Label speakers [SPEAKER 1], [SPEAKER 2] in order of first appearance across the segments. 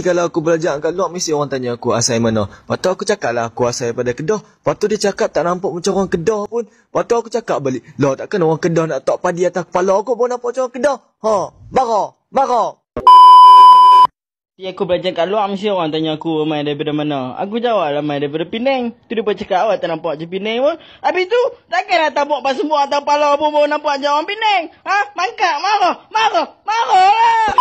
[SPEAKER 1] kalau aku belajar kat luar mesti orang tanya aku asal mana. Lepas tu aku cakap lah aku asal daripada Kedah. Lepas tu dia cakap tak nampak macam orang Kedah pun. Lepas tu aku cakap balik. Loh takkan orang Kedah nak tok padi atas kepala aku pun nampak macam orang Kedah. Ha, mara, mara. Ya, aku belajar kat luar mesti orang tanya aku main daripada mana. Aku jawab lah mai daripada Penang. Tu dia pun cakap awak tak nampak je Penang pun. Habis tu takkanlah tabuk pas semua atas kepala pun nampak je orang Penang. Ha, mangkat, mara, mara, mara lah.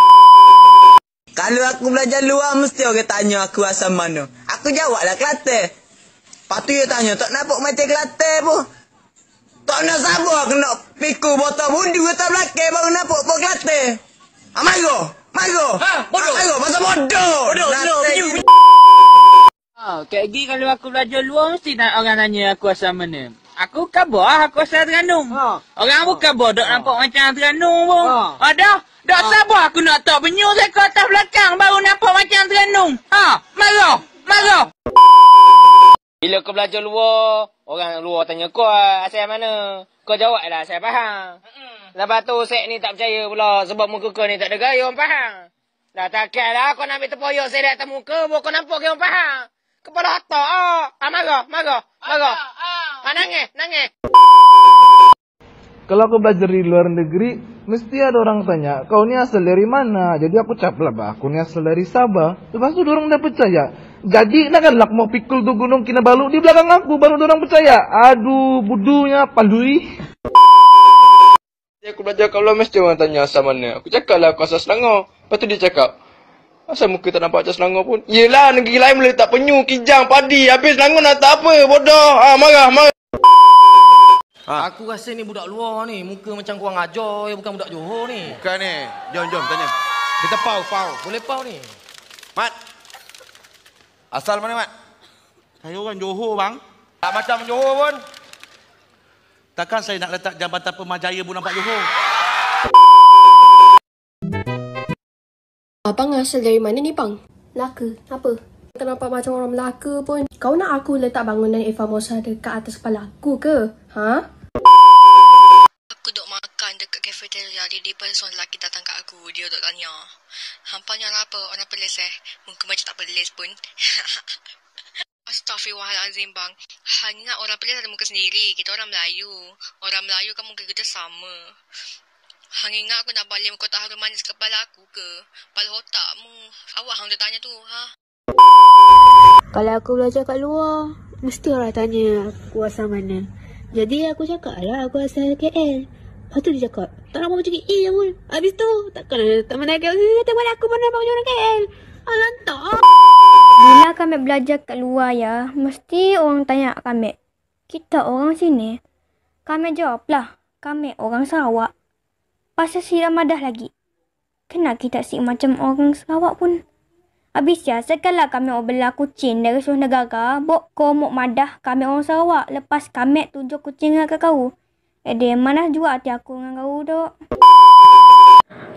[SPEAKER 1] Kalau aku belajar luar, mesti orang tanya aku asal mana. Aku jawablah Kelate. Lepas tu dia tanya, tak nak buat macam Kelate pun. Tak nak sabar aku nak pikul botol budi ke tak belakang baru nampak pun Kelate. Ah, Mario! Mario! Ha? Bodoh! Ah, Mario, pasal bodoh! Bodoh! Bodoh! Bodoh! Oh, ah, kayak kalau aku belajar luar mesti orang tanya aku asal mana aku kabar ah. aku asal Terengganu. Ha. Orang bukan bodoh ha. nampak macam Terengganu pun. Ha. Ada. Tak ha. ha. sabar aku nak tak penyu saya atas belakang baru nampak macam Terengganu. Ha, marah, marah. Bila kau belajar luar, orang luar tanya kau ah, asal mana. Kau jawablah saya faham. Hmm. Lepas tu set ni tak percaya pula sebab muka kau ni tak ada gaya orang faham. Dah takkanlah kau nak ambil terpoyok saya dekat muka. Bukan nampak kau orang faham. Kepala otak. Ah. ah, marah, marah, marah. ah nange, nange. Kalau aku belajar di luar negeri, mesti ada orang tanya, kau ni asal dari mana? Jadi aku cap lah, bah. aku ni asal dari Sabah. Lepas tu orang dah percaya. Jadi, nak kan lak mau pikul tu gunung Kinabalu di belakang aku, baru orang percaya. Aduh, budunya, pandui. Aku belajar kalau mesti orang tanya asal mana. Aku cakap lah, aku asal Selangor. Lepas tu dia cakap, Asal muka tak nampak macam Selangor pun. Yelah, negeri lain boleh letak penyu, kijang, padi. Habis Selangor nak tak apa. Bodoh. Ha, marah, marah. Ha. Aku rasa ni budak luar ni. Muka macam kurang ajar. Ya, bukan budak Johor ni. Bukan ni. Jom, jom, tanya. Kita pau, pau. Boleh pau ni. Mat. Asal mana, Mat? Saya orang Johor, bang. Tak macam Johor pun. Takkan saya nak letak jabatan pemajaya pun nampak Johor. Abang asal dari mana ni bang? Laka. Apa? Tak nampak macam orang Melaka pun. Kau nak aku letak bangunan Eva Mosa dekat atas kepala aku ke? Ha? Aku dok makan dekat cafeteria. Dia di pun seorang lelaki datang kat aku. Dia dok tanya. Hampanya lah apa? Orang pelis eh? Muka macam tak pelis pun. Astaghfirullahalazim bang. Hanya orang pelis ada muka sendiri. Kita orang Melayu. Orang Melayu kan muka kita sama. Hang ingat aku nak balik kotak harum manis kepala aku ke? Kepala otak mu. Awak hang dah tanya tu, ha? Kalau aku belajar kat luar, mesti orang tanya aku asal mana. Jadi aku cakap lah aku asal KL. Lepas tu dia cakap, tak nak macam KL lah pun. Habis tu, takkan tak mana KL. Dia kata aku mana macam orang KL. Alantak. Ah, Bila kami belajar kat luar ya, mesti orang tanya kami. Kita orang sini. Kami jawablah. Kami orang Sarawak pasal siram madah lagi. Kenapa kita si macam orang Sarawak pun? Habis ya, sekalah kami orang bela kucing dari seluruh negara, bok kau mok madah kami orang Sarawak lepas kami tunjuk kucing dengan kau. Eh, yang mana juga hati aku dengan kau, dok.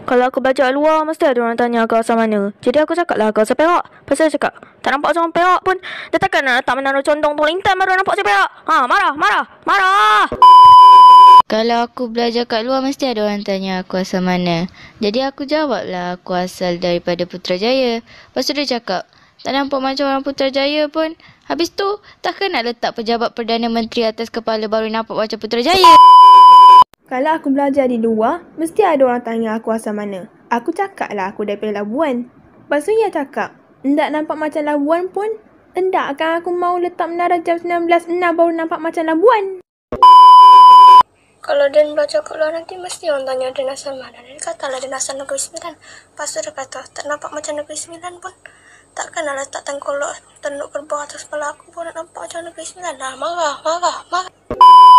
[SPEAKER 1] Kalau aku baca luar, mesti ada orang tanya kau asal mana. Jadi aku cakap lah kau asal perak. Pasal cakap, tak nampak seorang perak pun. Dia takkan nak letak menaruh condong tu lintang baru nampak si perak. Ha, marah, marah, marah. Kalau aku belajar kat luar mesti ada orang tanya aku asal mana. Jadi aku jawablah aku asal daripada Putrajaya. Lepas tu dia cakap, tak nampak macam orang Putrajaya pun. Habis tu, takkan nak letak pejabat Perdana Menteri atas kepala baru nampak macam Putrajaya. Kalau aku belajar di luar, mesti ada orang tanya aku asal mana. Aku cakap lah aku daripada Labuan. Lepas tu ia cakap, tak nampak macam Labuan pun, tak akan aku mau letak menara jam 19.06 baru nampak macam Labuan. Kalau Den belajar ke luar nanti mesti orang tanya Den asal mana. Den kata lah Den asal Negeri Sembilan. Pas tu dia kata, tak nampak macam Negeri Sembilan pun. Tak lah letak tengkolok, tenuk kerbau atas kepala aku pun nak nampak macam Negeri Sembilan Nah, Marah, marah, marah.